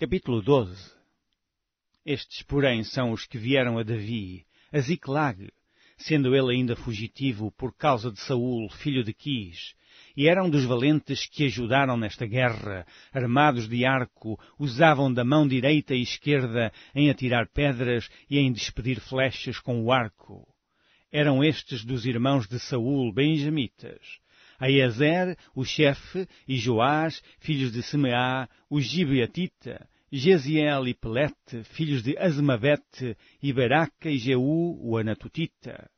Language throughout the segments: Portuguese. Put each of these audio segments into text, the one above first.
Capítulo 12 Estes, porém, são os que vieram a Davi, a Ziclag, sendo ele ainda fugitivo por causa de Saul, filho de Quis, e eram dos valentes que ajudaram nesta guerra, armados de arco, usavam da mão direita e esquerda em atirar pedras e em despedir flechas com o arco. Eram estes dos irmãos de Saul, benjamitas, Aiezer, o chefe, e Joás, filhos de Semeá, o Gibeatita, Jeziel e Pelete, filhos de Azmavete, e Baraca e Jeú, o Anatutita.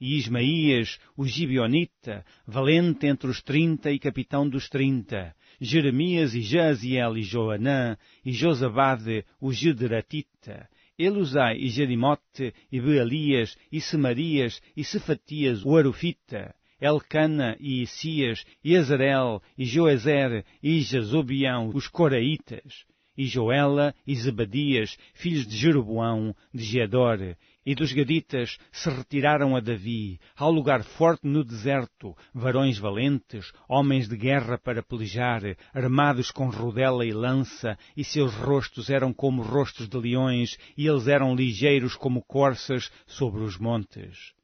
E Ismaías, o Gibionita, valente entre os trinta e capitão dos trinta, Jeremias e Jaziel e Joanã, e Josabade, o Gederatita, Elusai e Jerimote, e Bealias, e Semarias, e Cefatias, o Arufita, Elcana e Isias, e Azarel, e Joezer, e Jazobião, os Coraitas, e Joela e Zebadias, filhos de Jeroboão, de Gedor, e dos Gaditas se retiraram a Davi, ao lugar forte no deserto, varões valentes, homens de guerra para pelejar, armados com rodela e lança, e seus rostos eram como rostos de leões, e eles eram ligeiros como corças sobre os montes.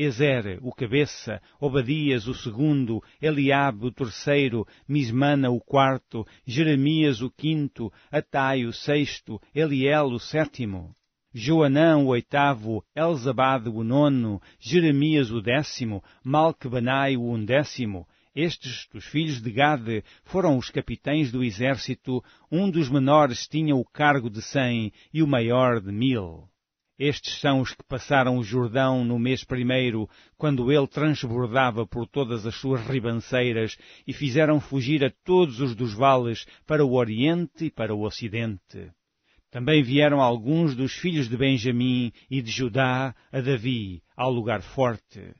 Ezer, o cabeça, Obadias, o segundo, Eliabe, o terceiro, Mismana, o quarto, Jeremias, o quinto, Atai, o sexto, Eliel, o sétimo. Joanã, o oitavo, Elzabade, o nono, Jeremias, o décimo, Malquebanai, o undécimo. Estes, dos filhos de Gade, foram os capitães do exército, um dos menores tinha o cargo de cem e o maior de mil. Estes são os que passaram o Jordão no mês primeiro, quando ele transbordava por todas as suas ribanceiras e fizeram fugir a todos os dos vales para o Oriente e para o Ocidente. Também vieram alguns dos filhos de Benjamim e de Judá a Davi, ao lugar forte.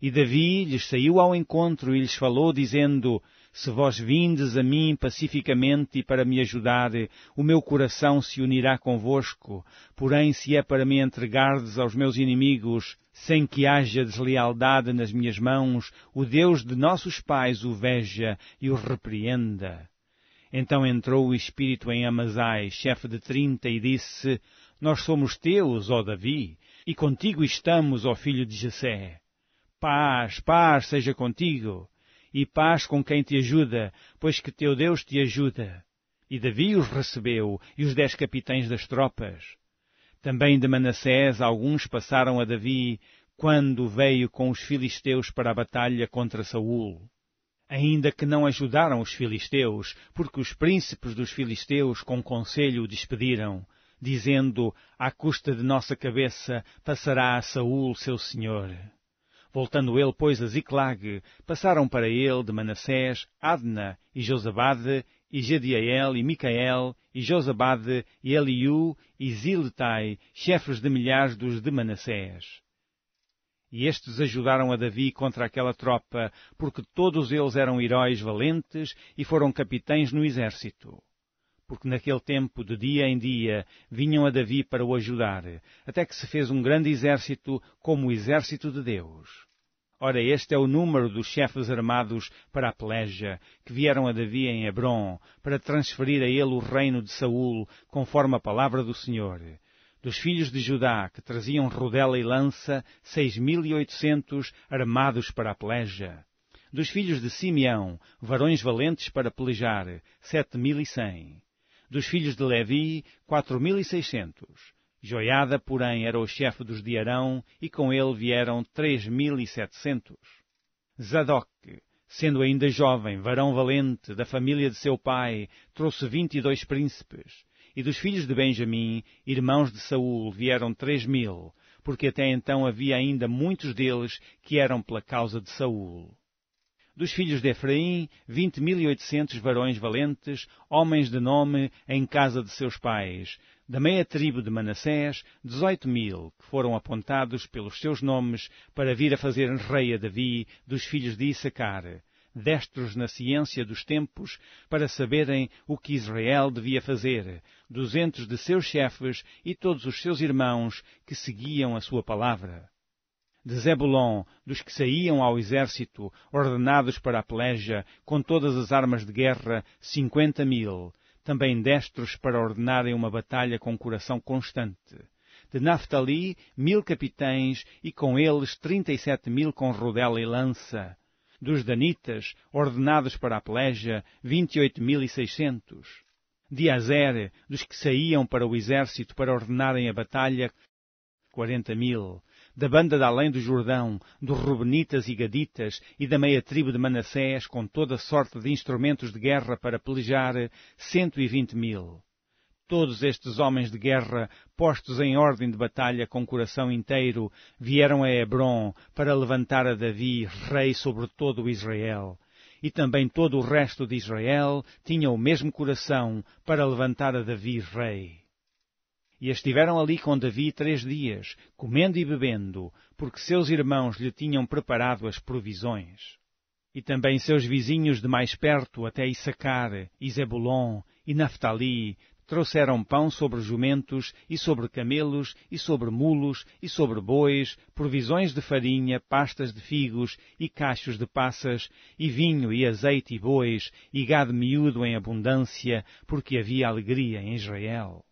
E Davi lhes saiu ao encontro e lhes falou, dizendo, se vós vindes a mim pacificamente e para me ajudar, o meu coração se unirá convosco. Porém, se é para me entregardes aos meus inimigos, sem que haja deslealdade nas minhas mãos, o Deus de nossos pais o veja e o repreenda. Então entrou o espírito em Amazai, chefe de trinta, e disse, Nós somos teus, ó Davi, e contigo estamos, ó filho de Jessé. Paz, paz seja contigo e paz com quem te ajuda, pois que teu Deus te ajuda. E Davi os recebeu, e os dez capitães das tropas. Também de Manassés alguns passaram a Davi, quando veio com os filisteus para a batalha contra Saul. Ainda que não ajudaram os filisteus, porque os príncipes dos filisteus com conselho o despediram, dizendo, à custa de nossa cabeça passará a Saul seu senhor. Voltando ele, pois, a Ziclag, passaram para ele de Manassés, Adna e Josabade, e Jediael e Micael, e Josabade, e Eliú, e Ziletai, chefes de milhares dos de Manassés. E estes ajudaram a Davi contra aquela tropa, porque todos eles eram heróis valentes e foram capitães no exército porque naquele tempo, de dia em dia, vinham a Davi para o ajudar, até que se fez um grande exército como o exército de Deus. Ora, este é o número dos chefes armados para a peleja, que vieram a Davi em Hebron, para transferir a ele o reino de Saul, conforme a palavra do Senhor dos filhos de Judá, que traziam rodela e lança, seis mil e oitocentos armados para a peleja. Dos filhos de Simeão, varões valentes para pelejar, sete mil e cem. Dos filhos de Levi, quatro mil e seiscentos. Joiada, porém, era o chefe dos de Arão, e com ele vieram três mil e setecentos. Zadok, sendo ainda jovem, varão valente, da família de seu pai, trouxe vinte e dois príncipes. E dos filhos de Benjamim, irmãos de Saul, vieram três mil, porque até então havia ainda muitos deles que eram pela causa de Saul. Dos filhos de Efraim, vinte mil e oitocentos varões valentes, homens de nome, em casa de seus pais. Da meia tribo de Manassés, dezoito mil, que foram apontados pelos seus nomes para vir a fazer rei a Davi, dos filhos de Issacar destros na ciência dos tempos, para saberem o que Israel devia fazer, duzentos de seus chefes e todos os seus irmãos que seguiam a sua palavra de Zebulon, dos que saíam ao exército, ordenados para a peleja, com todas as armas de guerra, cinquenta mil, também destros para ordenarem uma batalha com coração constante. De Naphtali, mil capitães, e com eles trinta e sete mil com rodela e lança. Dos Danitas, ordenados para a peleja, vinte e oito mil e seiscentos. De Azer, dos que saíam para o exército para ordenarem a batalha, quarenta mil da banda de além do Jordão, dos Rubenitas e Gaditas e da meia tribo de Manassés, com toda sorte de instrumentos de guerra para pelejar, cento e vinte mil. Todos estes homens de guerra, postos em ordem de batalha com coração inteiro, vieram a Hebron para levantar a Davi, rei sobre todo o Israel e também todo o resto de Israel tinha o mesmo coração para levantar a Davi rei. E estiveram ali com Davi três dias, comendo e bebendo, porque seus irmãos lhe tinham preparado as provisões. E também seus vizinhos de mais perto, até Issacar, e Zebulon, e Naftali, trouxeram pão sobre jumentos, e sobre camelos, e sobre mulos, e sobre bois, provisões de farinha, pastas de figos, e cachos de passas, e vinho, e azeite, e bois, e gado miúdo em abundância, porque havia alegria em Israel.